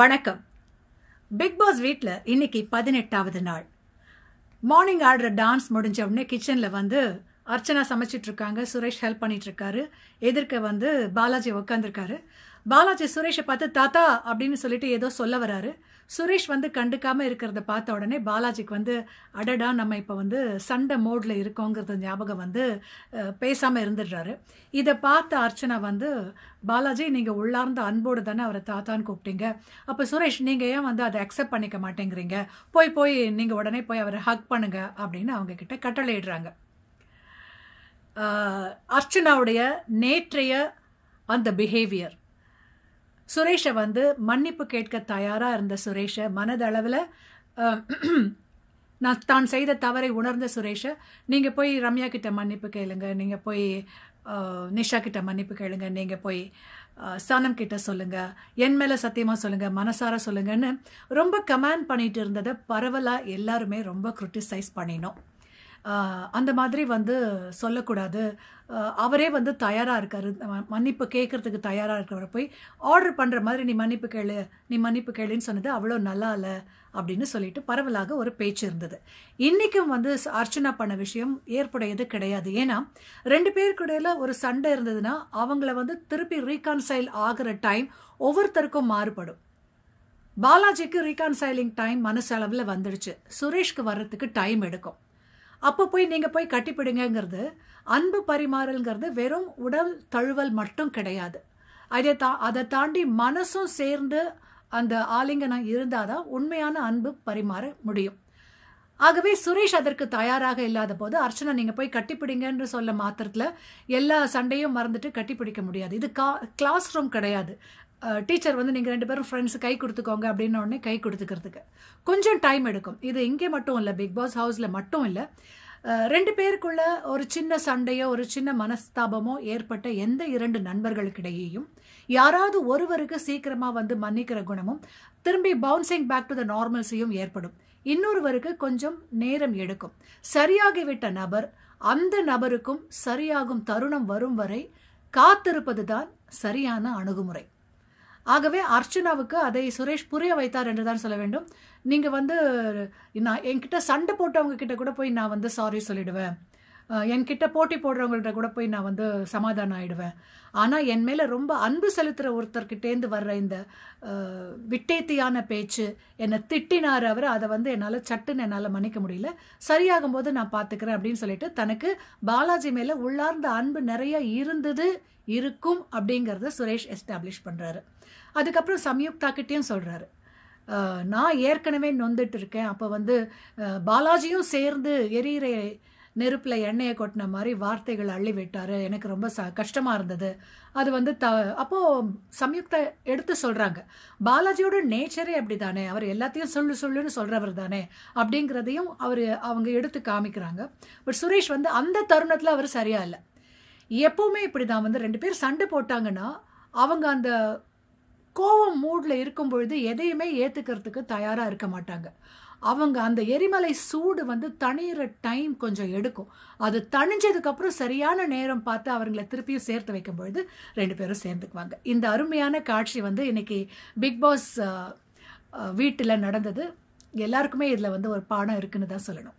வணக்கம் big pass வீட்டில் இன்னைக்கு பதினெட்டாவது நாள் மார்னிங் ஆடுற டான்ஸ் முடிஞ்ச உடனே கிச்சனில் வந்து அர்ச்சனா சமைச்சிட்ருக்காங்க சுரேஷ் ஹெல்ப் பண்ணிகிட்ருக்காரு எதிர்க்க வந்து பாலாஜி உட்காந்துருக்காரு பாலாஜி சுரேஷை பார்த்து தாத்தா அப்படின்னு சொல்லிட்டு ஏதோ சொல்ல வராரு சுரேஷ் வந்து கண்டுக்காமல் இருக்கிறத பார்த்த உடனே பாலாஜிக்கு வந்து அடடா நம்ம இப்போ வந்து சண்டை மோடில் இருக்கோங்கிறது ஞாபகம் வந்து பேசாமல் இருந்துடுறாரு இதை பார்த்த அர்ச்சனா வந்து பாலாஜி நீங்கள் உள்ளார்ந்த அன்போடு தானே அவரை தாத்தான்னு கூப்பிட்டீங்க அப்போ சுரேஷ் நீங்கள் ஏன் வந்து அதை அக்செப்ட் பண்ணிக்க மாட்டேங்கிறீங்க போய் போய் நீங்கள் உடனே போய் அவரை ஹக் பண்ணுங்க அப்படின்னு அவங்க கிட்ட கட்டளையிடுறாங்க அர்ச்சனாவுடைய நேற்றைய அந்த பிஹேவியர் சுரேஷை வந்து மன்னிப்பு கேட்க தயாராக இருந்த சுரேஷை மனதளவில் நான் தான் செய்த தவறை உணர்ந்த சுரேஷை நீங்கள் போய் ரம்யா கிட்ட மன்னிப்பு கேளுங்க நீங்கள் போய் நிஷா கிட்ட மன்னிப்பு கேளுங்க நீங்கள் போய் சனம் கிட்ட சொல்லுங்க என் மேலே சத்தியமாக சொல்லுங்க மனசார சொல்லுங்கன்னு ரொம்ப கமெண்ட் பண்ணிட்டு இருந்ததை பரவலாக எல்லாருமே ரொம்ப க்ரிட்டிசைஸ் பண்ணினோம் அந்த மாதிரி வந்து சொல்லக்கூடாது அவரே வந்து தயாராக இருக்கார் மன்னிப்பு கேட்குறதுக்கு தயாராக இருக்கிறவரை போய் ஆர்டர் பண்ணுற மாதிரி நீ மன்னிப்பு கேளு நீ மன்னிப்பு கேளுன்னு சொன்னது அவ்வளோ நல்லா இல்லை அப்படின்னு சொல்லிட்டு பரவலாக ஒரு பேச்சு இருந்தது இன்றைக்கும் வந்து அர்ச்சனா பண்ண விஷயம் ஏற்புடையது கிடையாது ஏன்னா ரெண்டு பேருக்கிடையில் ஒரு சண்டை இருந்ததுன்னா அவங்கள வந்து திருப்பி ரீகான்சைல் ஆகிற டைம் ஒவ்வொருத்தருக்கும் மாறுபடும் பாலாஜிக்கு ரீகான்சைலிங் டைம் மனசளவில் வந்துடுச்சு சுரேஷ்க்கு வர்றதுக்கு டைம் எடுக்கும் அப்போ போய் நீங்கள் போய் கட்டிப்பிடுங்கிறது அன்பு பரிமாறல்ங்கிறது வெறும் உடல் தழுவல் மட்டும் கிடையாது அதை தா அதை தாண்டி மனசும் சேர்ந்து அந்த ஆலிங்கனம் இருந்தால் தான் உண்மையான அன்பு பரிமாற முடியும் ஆகவே சுரேஷ் அதற்கு தயாராக இல்லாத போது அர்ச்சனா நீங்கள் போய் கட்டிப்பிடிங்கன்னு சொல்ல மாத்திரத்தில் எல்லா சண்டையும் மறந்துட்டு கட்டிப்பிடிக்க முடியாது இது கா கிளாஸ் ரூம் கிடையாது டீச்சர் வந்து நீங்கள் ரெண்டு பேரும் ஃப்ரெண்ட்ஸ் கை கொடுத்துக்கோங்க அப்படின்னு உடனே கை கொடுத்துக்கிறதுக்கு கொஞ்சம் டைம் எடுக்கும் இது இங்கே மட்டும் இல்லை பிக் பாஸ் ஹவுஸில் மட்டும் இல்லை ரெண்டு பேருக்குள்ள ஒரு சின்ன சண்டையோ ஒரு சின்ன மனஸ்தாபமோ ஏற்பட்ட எந்த இரண்டு நண்பர்களுக்கிடையேயும் யாராவது ஒருவருக்கு சீக்கிரமா வந்து மன்னிக்கிற குணமும் திரும்பி பவுன்சிங் பேக் டு த நார்மல்ஸையும் ஏற்படும் இன்னொருவருக்கு கொஞ்சம் நேரம் எடுக்கும் சரியாகிவிட்ட நபர் அந்த நபருக்கும் சரியாகும் தருணம் வரும் வரை காத்திருப்பதுதான் சரியான அணுகுமுறை ஆகவே அர்ச்சனாவுக்கு அதை சுரேஷ் புரிய வைத்தார் என்று தான் சொல்ல வேண்டும் நீங்கள் வந்து நான் என்கிட்ட சண்டை போட்டவங்க கிட்ட கூட போய் நான் வந்து சாரி சொல்லிடுவேன் என்கிட்ட போட்டி போடுறவங்கள்ட்ட கூட போய் நான் வந்து சமாதானம் ஆகிடுவேன் ஆனால் என் மேலே ரொம்ப அன்பு செலுத்துகிற ஒருத்தர்கிட்டேருந்து வர்ற இந்த விட்டேத்தியான பேச்சு என்னை திட்டினார் அவர் அதை வந்து என்னால் சட்டுன்னு என்னால் மன்னிக்க முடியல சரியாகும் போது நான் பார்த்துக்கிறேன் அப்படின்னு சொல்லிட்டு தனக்கு பாலாஜி மேலே உள்ளார்ந்த அன்பு நிறைய இருந்தது இருக்கும் அப்படிங்கிறத சுரேஷ் எஸ்டாப்ளிஷ் பண்ணுறாரு அதுக்கப்புறம் சம்யுக்தாக்கிட்டேயும் சொல்கிறாரு நான் ஏற்கனவே நொந்துட்டு இருக்கேன் அப்போ வந்து பாலாஜியும் சேர்ந்து எரியிற நெருப்பில் எண்ணெயை கொட்டின மாதிரி வார்த்தைகள் அள்ளி விட்டார் எனக்கு ரொம்ப ச கஷ்டமாக இருந்தது அது வந்து த அப்போது சம்யுக்த எடுத்து சொல்கிறாங்க பாலாஜியோட நேச்சரே அப்படி தானே அவர் எல்லாத்தையும் சொல்லு சொல்லுன்னு சொல்கிறவர் தானே அப்படிங்கிறதையும் அவர் அவங்க எடுத்து காமிக்கிறாங்க பட் சுரேஷ் வந்து அந்த தருணத்தில் அவர் சரியாக இல்லை எப்போவுமே இப்படி தான் வந்து ரெண்டு பேர் சண்டை போட்டாங்கன்னா அவங்க அந்த கோவம் மூடில் இருக்கும் பொழுது எதையுமே ஏற்றுக்கிறதுக்கு தயாராக இருக்க மாட்டாங்க அவங்க அந்த எரிமலை சூடு வந்து தணிகிற டைம் கொஞ்சம் எடுக்கும் அது தணிஞ்சதுக்கப்புறம் சரியான நேரம் பார்த்து அவங்களை திருப்பியும் சேர்த்து வைக்கும் பொழுது ரெண்டு பேரும் சேர்ந்துக்குவாங்க இந்த அருமையான காட்சி வந்து இன்னைக்கு பிக் பாஸ் வீட்டில் நடந்தது எல்லாருக்குமே இதில் வந்து ஒரு பாடம் இருக்குன்னு தான் சொல்லணும்